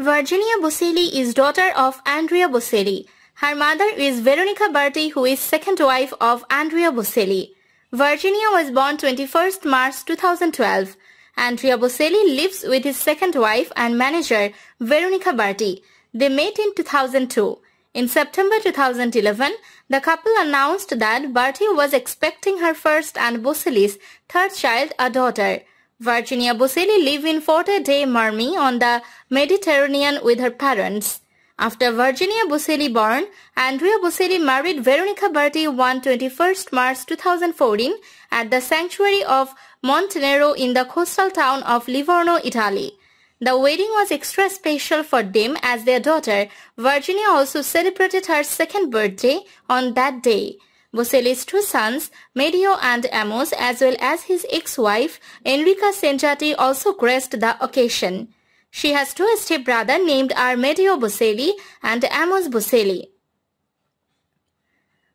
Virginia Boselli is daughter of Andrea Boselli. Her mother is Veronica Berti who is second wife of Andrea Boselli. Virginia was born 21st March 2012. Andrea Boselli lives with his second wife and manager Veronica Berti. They met in 2002. In September 2011, the couple announced that Berti was expecting her first and Boselli's third child, a daughter. Virginia Busili lived in Forte de Marmi on the Mediterranean with her parents. After Virginia Busili born, Andrea Busili married Veronica Berti on 21st March 2014 at the sanctuary of Montenero in the coastal town of Livorno, Italy. The wedding was extra special for them as their daughter, Virginia also celebrated her second birthday on that day. Boselli's two sons, Mario and Amos, as well as his ex-wife, Enrica Senjati, also graced the occasion. She has two stepbrothers named Armedio Boselli and Amos Boselli.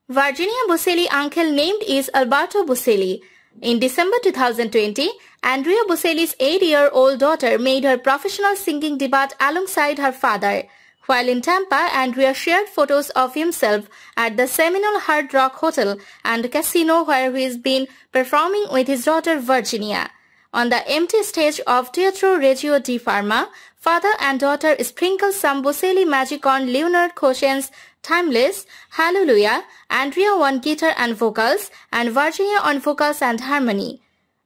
Virginia Boselli uncle named is Alberto Boselli. In December 2020, Andrea Boselli's 8-year-old daughter made her professional singing debut alongside her father. While in Tampa, Andrea shared photos of himself at the Seminole Hard Rock Hotel and Casino where he's been performing with his daughter Virginia. On the empty stage of Teatro Reggio di Parma, father and daughter sprinkle some Boselli magic on Leonard Cohen's Timeless, Hallelujah, Andrea on guitar and vocals, and Virginia on vocals and harmony.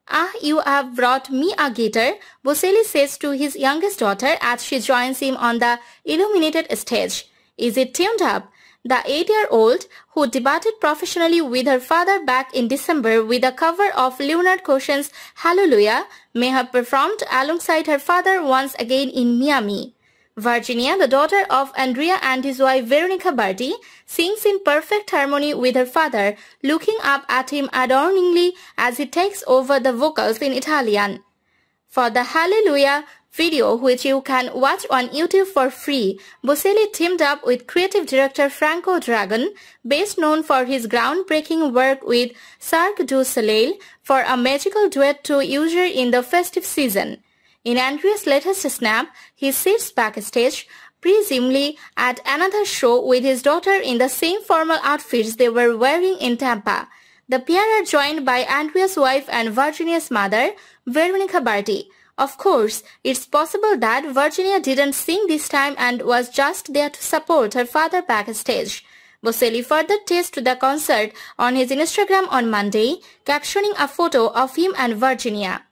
Ah, you have brought me a gator, Boselli says to his youngest daughter as she joins him on the illuminated stage. Is it tuned up? The eight-year-old, who debuted professionally with her father back in December with a cover of Leonard Cohen's Hallelujah, may have performed alongside her father once again in Miami. Virginia, the daughter of Andrea and his wife Veronica Bardi, sings in perfect harmony with her father, looking up at him adoringly as he takes over the vocals in Italian. For the Hallelujah video, which you can watch on YouTube for free, Boselli teamed up with creative director Franco Dragon, best known for his groundbreaking work with Cirque du Soleil, for a magical duet to usher in the festive season. In Andrea's latest snap, he sits backstage, presumably at another show with his daughter in the same formal outfits they were wearing in Tampa. The pair are joined by Andrea's wife and Virginia's mother, Veronica Barty. Of course, it's possible that Virginia didn't sing this time and was just there to support her father backstage. Boselli further teased the concert on his Instagram on Monday, captioning a photo of him and Virginia.